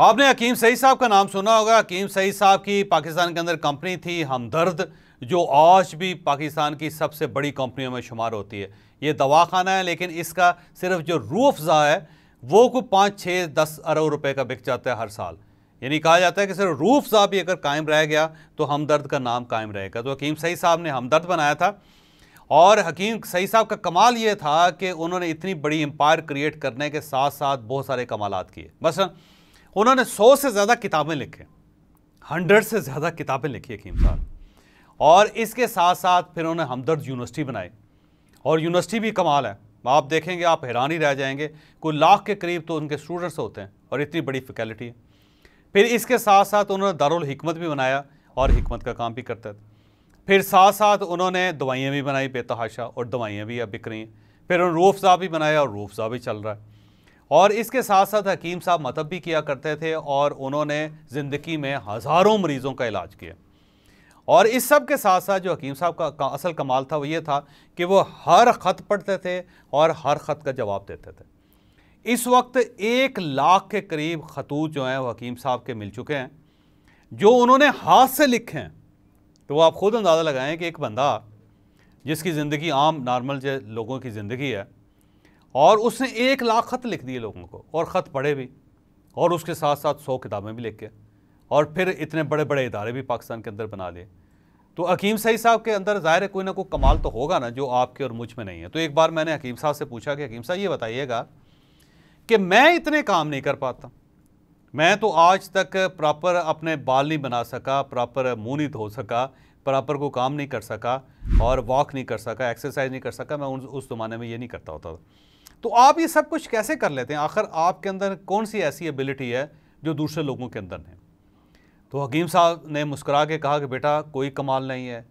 आपने हकीम सही साहब का नाम सुना होगा हकीम सही साहब की पाकिस्तान के अंदर कंपनी थी हमदर्द जो आज भी पाकिस्तान की सबसे बड़ी कंपनियों में शुमार होती है ये दवाखाना है लेकिन इसका सिर्फ जो रू अफज़ा है वो को पाँच छः दस अरब रुपए का बिक जाता है हर साल यानी कहा जाता है कि सिर्फ रू अफज़ा भी अगर कायम रह गया तो हमदर्द का नाम कायम रहेगा तो हकीम सही साहब ने हमदर्द बनाया था और हकीम सही साहब का कमाल ये था कि उन्होंने इतनी बड़ी एम्पायर क्रिएट करने के साथ साथ बहुत सारे कमालत किए मसलन उन्होंने सौ से ज़्यादा किताबें लिखी हंड्रेड से ज़्यादा किताबें लिखी हकीम साहब और इसके साथ साथ फिर उन्होंने हमदर्द यूनिवर्सिटी बनाई और यूनिवर्सिटी भी कमाल है आप देखेंगे आप हैरान ही रह जाएंगे कोई लाख के करीब तो उनके स्टूडेंट्स होते हैं और इतनी बड़ी फैकल्टी है फिर इसके साथ साथ उन्होंने दारुल हिकमत भी बनाया और हिकमत का काम भी करते थे फिर साथ साथ उन्होंने दवाइयाँ भी बनाई बेतहाशा और दवाइयाँ भी अब बिक रही हैं फिर उन्होंने रूफज़ा भी बनाया और रूफज़ा भी चल रहा है और इसके साथ साथ हकीम साहब मतब भी किया करते थे और उन्होंने ज़िंदगी में हज़ारों मरीज़ों का इलाज किया और इस सब के साथ साथ जो हकीम साहब का, का असल कमाल था वो ये था कि वो हर ख़त पढ़ते थे और हर ख़त का जवाब देते थे इस वक्त एक लाख के करीब खतूत जो हैं वो हकीम साहब के मिल चुके हैं जो उन्होंने हाथ से लिखे हैं तो वो आप ख़ुद अंदाज़ा लगाएं कि एक बंदा जिसकी ज़िंदगी आम नॉर्मल जो लोगों की ज़िंदगी है और उसने एक लाख ख़त लिख दिए लोगों को और ख़त पढ़े भी और उसके साथ साथ सौ किताबें भी लिख के और फिर इतने बड़े बड़े इदारे भी पाकिस्तान के अंदर बना लिए तो हकीम सही साहब के अंदर ज़ाहिर है कोई ना कोई कमाल तो होगा ना जो आपके और मुझ में नहीं है तो एक बार मैंने हकीम साहब से पूछा कि हकीम साहब ये बताइएगा कि मैं इतने काम नहीं कर पाता मैं तो आज तक प्रॉपर अपने बाल नहीं बना सका प्रॉपर मुँह नहीं धो सका प्रॉपर को काम नहीं कर सका और वॉक नहीं कर सका एक्सरसाइज नहीं कर सका मैं उस जमाने में ये नहीं करता होता था तो आप ये सब कुछ कैसे कर लेते हैं आखिर आपके अंदर कौन सी ऐसी एबिलिटी है जो दूसरे लोगों के अंदर है तो हकीम साहब ने मुस्करा के कहा कि बेटा कोई कमाल नहीं है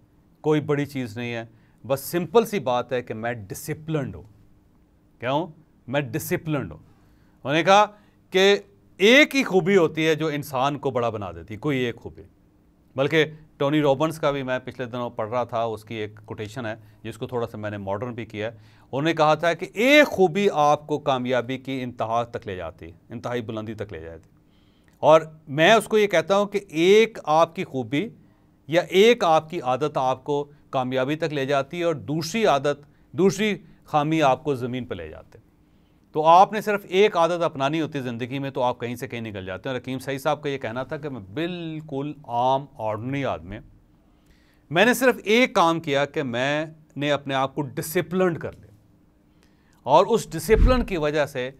कोई बड़ी चीज़ नहीं है बस सिंपल सी बात है कि मैं डिसिप्लिन हूँ क्या हूँ मैं डिसिप्लिन हूँ उन्होंने कहा कि एक ही खूबी होती है जो इंसान को बड़ा बना देती है कोई एक खूबी बल्कि टोनी रॉबर्ट्स का भी मैं पिछले दिनों पढ़ रहा था उसकी एक कोटेशन है जिसको थोड़ा सा मैंने मॉडर्न भी किया है उन्होंने कहा था कि एक खूबी आपको कामयाबी की इंतहा तक ले जाती है इंतहाई बुलंदी तक ले जाती और मैं उसको ये कहता हूँ कि एक आपकी खूबी या एक आपकी आदत आपको कामयाबी तक ले जाती है और दूसरी आदत दूसरी खामी आपको ज़मीन पर ले है तो आपने सिर्फ एक आदत अपनानी होती है ज़िंदगी में तो आप कहीं से कहीं निकल जाते हैं और रकीम सही साहब का ये कहना था कि मैं बिल्कुल आम ऑर्डनरी आदमी मैंने सिर्फ एक काम किया कि मैंने अपने आप को डिसिप्लिन कर लिया और उस डिसिप्लिन की वजह से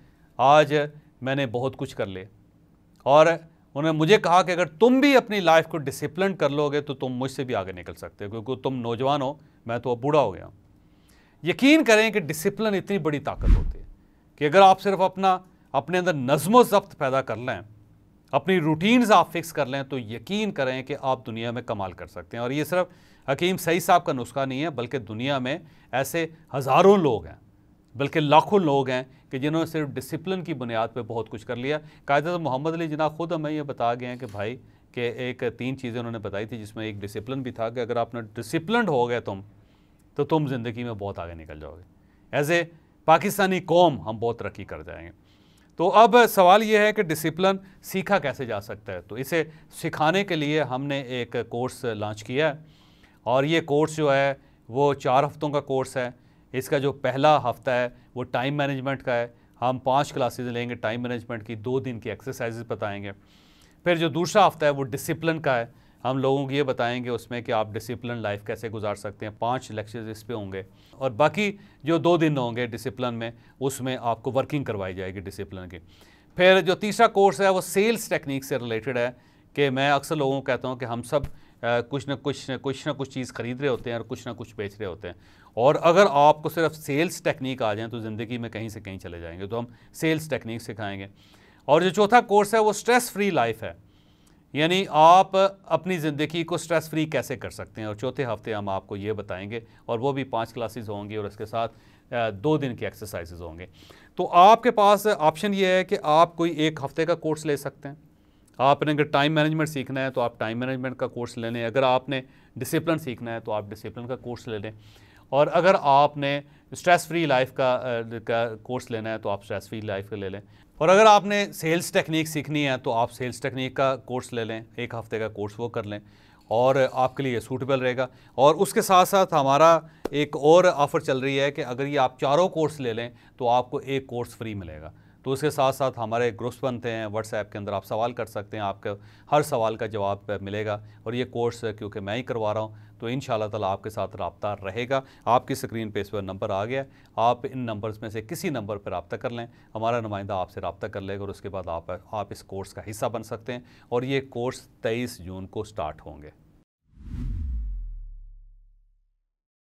आज मैंने बहुत कुछ कर लिया और उन्होंने मुझे कहा कि अगर तुम भी अपनी लाइफ को डिसिप्लिन कर लोगे तो तुम मुझसे भी आगे निकल सकते हो क्योंकि तुम नौजवान हो मैं तो अब बूढ़ा हो गया यकीन करें कि डिसिप्लिन इतनी बड़ी ताकत होती है कि अगर आप सिर्फ अपना अपने अंदर नज़म ज़ब्त पैदा कर लें अपनी रूटीन्स आप फिक्स कर लें तो यकीन करें कि आप दुनिया में कमाल कर सकते हैं और ये सिर्फ हकीम सही साहब का नुस्खा नहीं है बल्कि दुनिया में ऐसे हज़ारों लोग हैं बल्कि लाखों लोग हैं कि जिन्होंने सिर्फ डिसिप्लिन की बुनियाद पर बहुत कुछ कर लिया कायद मोहम्मद अली जना ख़ुद हमें यह बता गए हैं कि भाई कि एक तीन चीज़ें उन्होंने बताई थी जिसमें एक डिसिप्लिन भी था कि अगर आपने डिसिप्लिन हो गए तुम तो तुम ज़िंदगी में बहुत आगे निकल जाओगे एज ए पाकिस्तानी कौम हम बहुत तरक्की कर जाएंगे तो अब सवाल यह है कि डिसिप्लिन सीखा कैसे जा सकता है तो इसे सिखाने के लिए हमने एक कोर्स लॉन्च किया है और ये कोर्स जो है वो चार हफ्तों का कोर्स है इसका जो पहला हफ्ता है वो टाइम मैनेजमेंट का है हम पांच क्लासेस लेंगे टाइम मैनेजमेंट की दो दिन की एक्सरसाइजेज बताएंगे फिर जो दूसरा हफ्ता है वो डिसिप्लिन का है हम लोगों को ये बताएंगे उसमें कि आप डिसिप्लिन लाइफ कैसे गुजार सकते हैं पांच लेक्चर्स इस पे होंगे और बाकी जो दो दिन होंगे डिसिप्लिन में उसमें आपको वर्किंग करवाई जाएगी डिसिप्लिन की फिर जो तीसरा कोर्स है वो सेल्स टेक्निक से रिलेटेड है कि मैं अक्सर लोगों को कहता हूँ कि हम सब कुछ ना कुछ न, कुछ ना कुछ चीज़ खरीद रहे होते हैं और कुछ ना कुछ बेच रहे होते हैं और अगर आपको सिर्फ सेल्स टेक्निक आ जाए तो ज़िंदगी में कहीं से कहीं चले जाएंगे तो हम सेल्स टेक्निक सिखाएंगे और जो चौथा कोर्स है वो स्ट्रेस फ्री लाइफ है यानी आप अपनी ज़िंदगी को स्ट्रेस फ्री कैसे कर सकते हैं और चौथे हफ्ते हम आपको ये बताएंगे और वो भी पांच क्लासेस होंगी और इसके साथ दो दिन की एक्सरसाइजेज होंगे तो आपके पास ऑप्शन ये है कि आप कोई एक हफ्ते का कोर्स ले सकते हैं आपने अगर टाइम मैनेजमेंट सीखना है तो आप टाइम मैनेजमेंट का कोर्स ले लें अगर आपने डिसिप्लिन सीखना है तो आप डिसिप्लिन का कोर्स ले लें और अगर आपने स्ट्रेस फ्री लाइफ का, का कोर्स लेना है तो आप स्ट्रेस फ्री लाइफ का ले लें और अगर आपने सेल्स टेक्निक सीखनी है तो आप सेल्स टेक्निक का कोर्स ले लें एक हफ्ते का कोर्स वो कर लें और आपके लिए सूटेबल रहेगा और उसके साथ साथ हमारा एक और ऑफ़र चल रही है कि अगर ये आप चारों कोर्स ले लें तो आपको एक कोर्स फ्री मिलेगा तो उसके साथ साथ हमारे ग्रुप्स बनते हैं व्हाट्सएप के अंदर आप सवाल कर सकते हैं आपके हर सवाल का जवाब मिलेगा और ये कोर्स क्योंकि मैं ही करवा रहा हूँ तो इन ताला आपके साथ रबता रहेगा आपकी स्क्रीन पे इस पर नंबर आ गया आप इन नंबर्स में से किसी नंबर पर रबता कर लें हमारा नुमाइंदा आपसे रबता कर लेगा और उसके बाद आप आप इस कोर्स का हिस्सा बन सकते हैं और ये कोर्स तेईस जून को स्टार्ट होंगे